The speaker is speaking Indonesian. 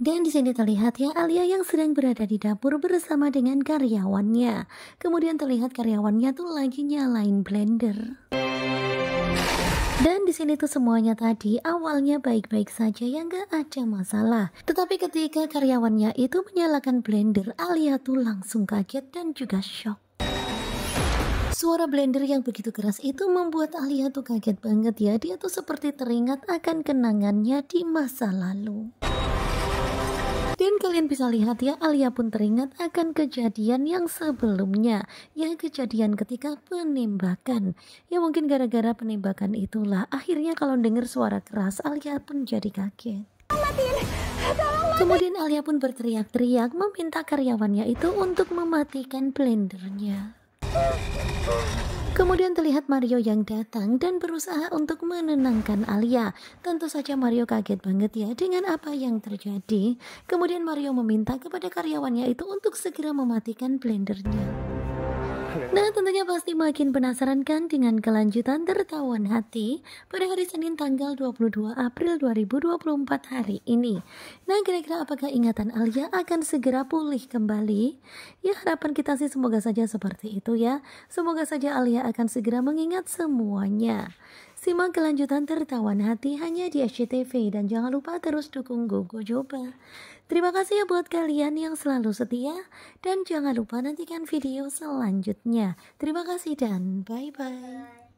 Dan di sini terlihat ya Alia yang sedang berada di dapur bersama dengan karyawannya. Kemudian terlihat karyawannya tuh lagi nyalain blender. Dan di sini tuh semuanya tadi awalnya baik-baik saja yang gak ada masalah. Tetapi ketika karyawannya itu menyalakan blender, Alia tuh langsung kaget dan juga shock. Suara blender yang begitu keras itu membuat Alia tuh kaget banget ya. Dia tuh seperti teringat akan kenangannya di masa lalu. Dan kalian bisa lihat ya, Alia pun teringat akan kejadian yang sebelumnya. Ya, kejadian ketika penembakan. Ya, mungkin gara-gara penembakan itulah. Akhirnya kalau dengar suara keras, Alia pun jadi kaget. Kemudian Alia pun berteriak-teriak meminta karyawannya itu untuk mematikan blendernya. Kemudian terlihat Mario yang datang dan berusaha untuk menenangkan Alia. Tentu saja Mario kaget banget ya dengan apa yang terjadi. Kemudian Mario meminta kepada karyawannya itu untuk segera mematikan blendernya. Nah, nah tentunya pasti makin penasaran kan dengan kelanjutan tertawan hati pada hari Senin tanggal 22 April 2024 hari ini. Nah kira-kira apakah ingatan Alia akan segera pulih kembali? Ya harapan kita sih semoga saja seperti itu ya. Semoga saja Alia akan segera mengingat semuanya. Simak kelanjutan tertawan hati hanya di SCTV dan jangan lupa terus dukung Gogo Joba. Terima kasih ya buat kalian yang selalu setia dan jangan lupa nantikan video selanjutnya. Terima kasih dan bye-bye.